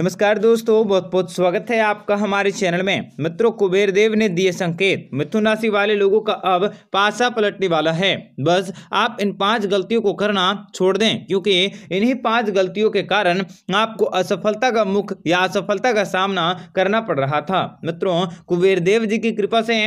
नमस्कार दोस्तों बहुत बहुत स्वागत है आपका हमारे चैनल में मित्रों कुबेर देव ने दिए संकेत मिथुन राशि वाले लोगों का अब पासा पलटने वाला है बस आप इन पांच गलतियों को करना छोड़ दें क्योंकि इन्हीं पांच गलतियों के कारण आपको असफलता का मुख या असफलता का सामना करना पड़ रहा था मित्रों कुबेर देव जी की कृपा से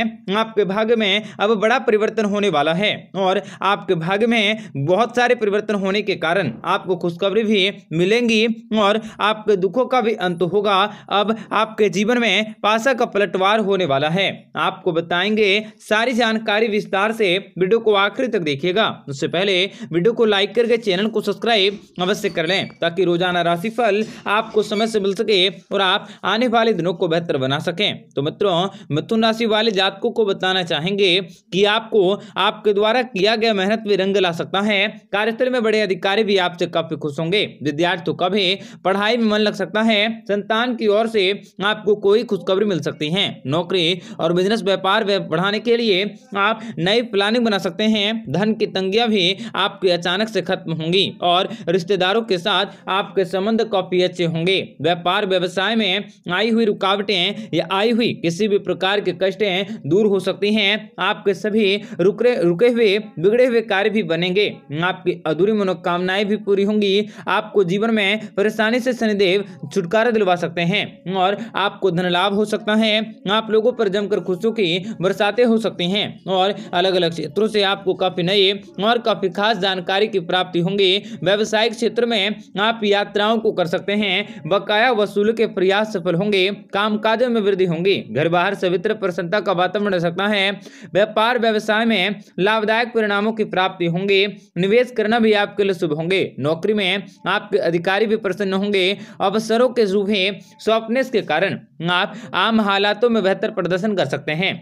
आपके भाग्य में अब बड़ा परिवर्तन होने वाला है और आपके भाग्य में बहुत सारे परिवर्तन होने के कारण आपको खुशखबरी भी मिलेंगी और आपके दुखों का भी अंत होगा अब आपके जीवन में पासा का पलटवार होने वाला है आपको बताएंगे सारी जानकारी विस्तार से वीडियो को आखिर तक देखिएगा उससे पहले वीडियो को लाइक करके चैनल को सब्सक्राइब अवश्य कर लें ताकि रोजाना राशिफल आपको समय से मिल सके और आप आने वाले दिनों को बेहतर बना सकें तो मित्रों मिथुन राशि वाले जातकों को बताना चाहेंगे कि आपको आपके द्वारा किया गया मेहनत में रंग ला सकता है कार्यस्थल में बड़े अधिकारी भी आपसे काफी खुश होंगे विद्यार्थियों का भी पढ़ाई में मन लग सकता रहा है संतान की ओर से आपको कोई खुशखबरी मिल सकती है नौकरी और बिजनेस व्यापार बढ़ाने के लिए आप नई प्लानिंग बना सकते हैं धन की तंगियां भी आपके अचानक से खत्म होंगी और रिश्तेदारों के साथ आपके संबंध काफी अच्छे होंगे व्यापार व्यवसाय में आई हुई रुकावटें या आई हुई किसी भी प्रकार के कष्टें दूर हो सकती हैं आपके सभी रुके रुके हुए बिगड़े हुए कार्य भी बनेंगे आपकी अधूरी मनोकामनाएं भी पूरी होंगी आपको जीवन में परेशानी से शनिदेव छुटकारा दिलवा सकते हैं और आपको धन लाभ हो सकता है आप लोगों पर जमकर खुशियों की बरसातें हो सकती हैं और अलग अलग क्षेत्रों से आपको काफ़ी नए और काफ़ी खास जानकारी की प्राप्ति होंगी व्यवसायिक क्षेत्र में आप यात्राओं को कर सकते हैं बकाया वसूल के प्रयास सफल होंगे काम में वृद्धि होंगी घर बाहर सवित्र प्रसन्नता का वातावरण रह सकता है व्यापार व्यवसाय में लाभदायक परिणामों की प्राप्ति होंगे निवेश करना भी आपके लिए शुभ होंगे नौकरी में आपके अधिकारी भी प्रसन्न होंगे अवसरों के जूहे सॉफ्टनेस के कारण आप आम हालातों में बेहतर प्रदर्शन कर सकते हैं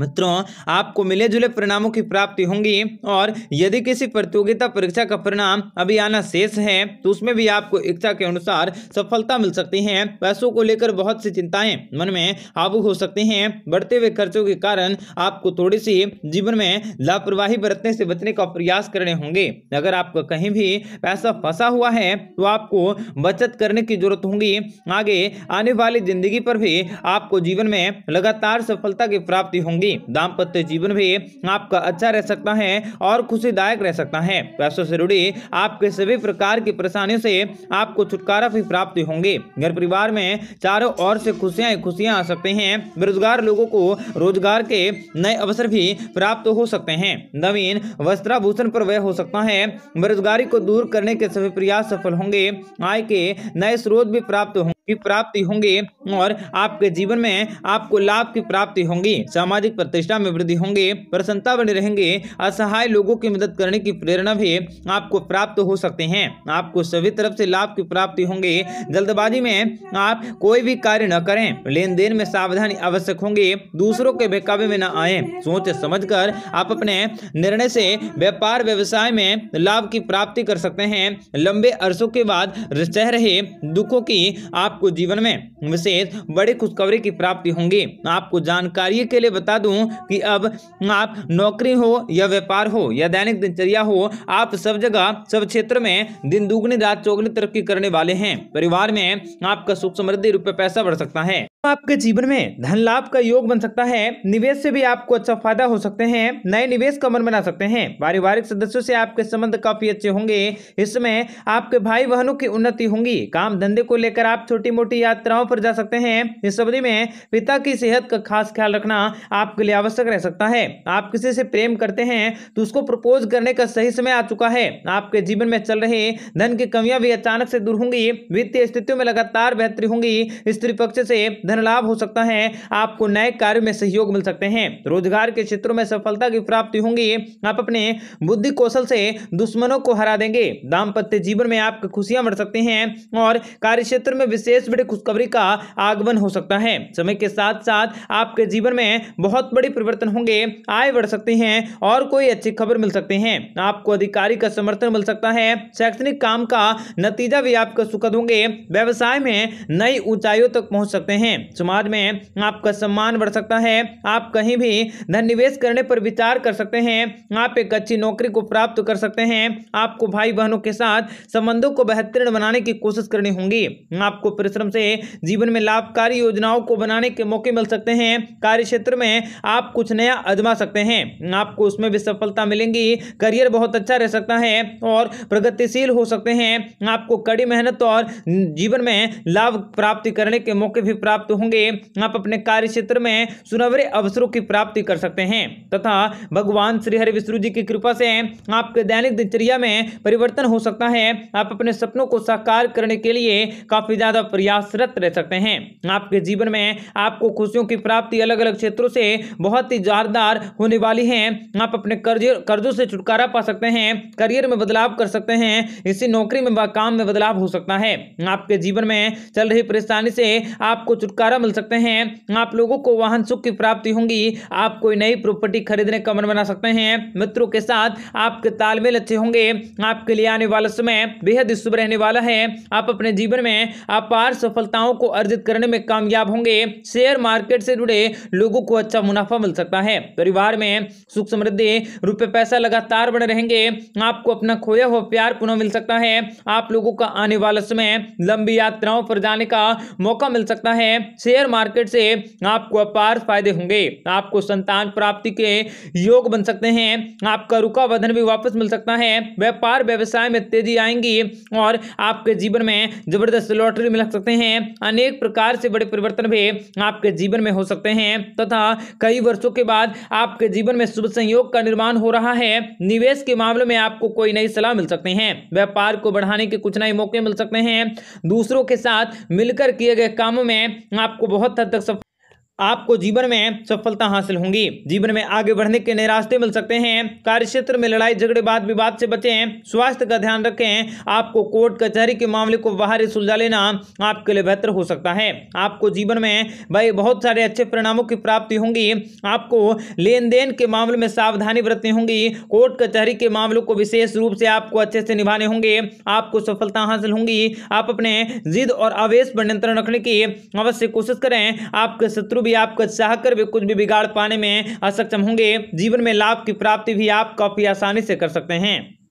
मित्रों आपको मिले जुले परिणामों की प्राप्ति होंगी और यदि किसी प्रतियोगिता परीक्षा का परिणाम अभी आना शेष है तो उसमें भी आपको इच्छा के अनुसार सफलता मिल सकती है पैसों को लेकर बहुत सी चिंताएं मन में आबू हो सकती हैं बढ़ते हुए खर्चों के कारण आपको थोड़ी सी जीवन में लापरवाही बरतने से बचने का प्रयास करने होंगे अगर आपका कहीं भी पैसा फंसा हुआ है तो आपको बचत करने की जरूरत होगी आगे आने वाली जिंदगी पर भी आपको जीवन में लगातार सफलता की प्राप्ति होंगी रहेंगी दाम्पत्य जीवन भी आपका अच्छा रह सकता है और खुशीदायक रह सकता है पैसों से जुड़ी आपके सभी प्रकार की परेशानियों से आपको छुटकारा भी प्राप्त होंगे घर परिवार में चारों ओर से खुशियां खुशियां आ सकते हैं बेरोजगार लोगों को रोजगार के नए अवसर भी प्राप्त हो सकते हैं नवीन वस्त्राभूषण पर व्यय हो सकता है बेरोजगारी को दूर करने के सभी प्रयास सफल होंगे आय के नए स्रोत भी प्राप्त होंगे की प्राप्ति होंगी और आपके जीवन में आपको लाभ की प्राप्ति होंगी सामाजिक प्रतिष्ठा में वृद्धि होंगी प्रसन्नता बनी रहेंगे असहाय लोगों की मदद करने की प्रेरणा भी आपको प्राप्त हो सकते हैं आपको सभी तरफ से लाभ की प्राप्ति होंगे जल्दबाजी में आप कोई भी कार्य न करें लेन देन में सावधानी आवश्यक होंगे दूसरों के बेकाबे में न आए सोच समझ कर आप अपने निर्णय से व्यापार व्यवसाय में लाभ की प्राप्ति कर सकते हैं लंबे अरसों के बाद सह रहे दुखों की आप आपको जीवन में विशेष बड़े खुशखबरी की प्राप्ति होंगी आपको जानकारी के लिए बता दूं कि अब आप नौकरी हो या व्यापार हो या दैनिक दिनचर्या हो आप सब जगह सब क्षेत्र में दिन दुगनी रात चौगनी तरक्की करने वाले हैं परिवार में आपका सुख समृद्धि रुपये पैसा बढ़ सकता है आपके जीवन में धन लाभ का योग बन सकता है निवेश से भी आपको अच्छा फायदा हो सकते हैं नए निवेश का मन बना सकते हैं पारिवारिक सदस्यों से आपके संबंध काफी अच्छे होंगे इसमें आपके भाई बहनों की उन्नति होंगी काम धंधे को लेकर आप छोटी मोटी यात्राओं पर जा सकते हैं इस अवधि में पिता की सेहत का खास ख्याल रखना आपके लिए आवश्यक रह सकता है आप किसी से प्रेम करते हैं तो उसको प्रपोज करने का सही समय आ चुका है आपके जीवन में चल रहे धन की कमियां भी अचानक से दूर होंगी वित्तीय स्थितियों में लगातार बेहतरी होंगी स्त्री पक्ष से धन लाभ हो सकता है आपको नए कार्य में सहयोग मिल सकते हैं रोजगार के क्षेत्रों में सफलता की प्राप्ति होंगी आप अपने बुद्धि कौशल से दुश्मनों को हरा देंगे दाम्पत्य जीवन में आप खुशियां बढ़ सकते हैं और कार्य क्षेत्र में विशेष बड़ी खुशखबरी का आगमन हो सकता है समय के साथ साथ आपके जीवन में बहुत बड़े परिवर्तन होंगे आय बढ़ सकते हैं और कोई अच्छी खबर मिल सकती है आपको अधिकारी का समर्थन मिल सकता है शैक्षणिक काम का नतीजा भी आपका सुखद होंगे व्यवसाय में नई ऊंचाइयों तक पहुंच सकते हैं समाज में आपका सम्मान बढ़ सकता है आप कहीं भी धन निवेश करने पर विचार कर सकते हैं आप एक अच्छी नौकरी को प्राप्त कर सकते हैं आपको भाई बहनों के साथ संबंधों को बेहतरीन बनाने की कोशिश करनी होगी आपको परिश्रम से जीवन में लाभकारी योजनाओं को बनाने के मौके मिल सकते हैं कार्य क्षेत्र में आप कुछ नया अजमा सकते हैं आपको उसमें भी सफलता मिलेंगी करियर बहुत अच्छा रह सकता है और प्रगतिशील हो सकते हैं आपको कड़ी मेहनत और जीवन में लाभ प्राप्ति करने के मौके भी प्राप्त तो होंगे आप अपने कार्य क्षेत्र में सुनवरे अवसरों की प्राप्ति कर सकते हैं तथा भगवान श्री हरि विष्णु जी की कृपा से आपके दैनिक दिनचर्या में परिवर्तन हो सकता है आप अपने सपनों को साकार करने के लिए काफी ज्यादा प्रयासरत रह सकते हैं आपके जीवन में आपको खुशियों की प्राप्ति अलग अलग क्षेत्रों से बहुत ही जारदार होने वाली है आप अपने कर्ज कर्जों से छुटकारा पा सकते हैं करियर में बदलाव कर सकते हैं इसी नौकरी में काम में बदलाव हो सकता है आपके जीवन में चल रही परेशानी से आपको छुटकारा छुटकारा मिल सकते हैं आप लोगों को वाहन सुख की प्राप्ति होंगी आप कोई नई प्रॉपर्टी खरीदने का मन बना सकते हैं मित्रों के साथ आपके तालमेल अच्छे होंगे आपके लिए आने वाला समय बेहद शुभ रहने वाला है आप अपने जीवन में अपार सफलताओं को अर्जित करने में कामयाब होंगे शेयर मार्केट से जुड़े लोगों को अच्छा मुनाफा मिल सकता है परिवार में सुख समृद्धि रुपये पैसा लगातार बने रहेंगे आपको अपना खोया हुआ प्यार पुनः मिल सकता है आप लोगों का आने वाला समय लंबी यात्राओं पर जाने का मौका मिल सकता है शेयर मार्केट से आपको अपार फायदे होंगे आपको संतान प्राप्ति के योग बन सकते हैं आपका रुका वधन भी वापस मिल सकता है व्यापार व्यवसाय में तेजी आएंगी और आपके जीवन में जबरदस्त लॉटरी मिल सकते हैं अनेक प्रकार से बड़े परिवर्तन भी आपके जीवन में हो सकते हैं तथा कई वर्षों के बाद आपके जीवन में शुभ संयोग का निर्माण हो रहा है निवेश के मामले में आपको कोई नई सलाह मिल सकते हैं व्यापार को बढ़ाने के कुछ नए मौके मिल सकते हैं दूसरों के साथ मिलकर किए गए कामों में आपको बहुत हद तक सफल आपको जीवन में सफलता हासिल होंगी जीवन में आगे बढ़ने के नए रास्ते मिल सकते हैं कार्य क्षेत्र में लड़ाई झगड़े बाद विवाद से बचें स्वास्थ्य का ध्यान रखें आपको कोर्ट कचहरी के मामले को बाहर सुलझा लेना आपके लिए बेहतर हो सकता है आपको जीवन में भाई बहुत सारे अच्छे परिणामों की प्राप्ति होंगी आपको लेन देन के मामले में सावधानी बरतनी होंगी कोर्ट कचहरी के मामलों को विशेष रूप से आपको अच्छे से निभाने होंगे आपको सफलता हासिल होंगी आप अपने जिद और आवेश पर नियंत्रण रखने की अवश्य कोशिश करें आपके शत्रु भी भी आपका चाहकर भी कुछ भी बिगाड़ पाने में असक्षम होंगे जीवन में लाभ की प्राप्ति भी आप काफ़ी आसानी से कर सकते हैं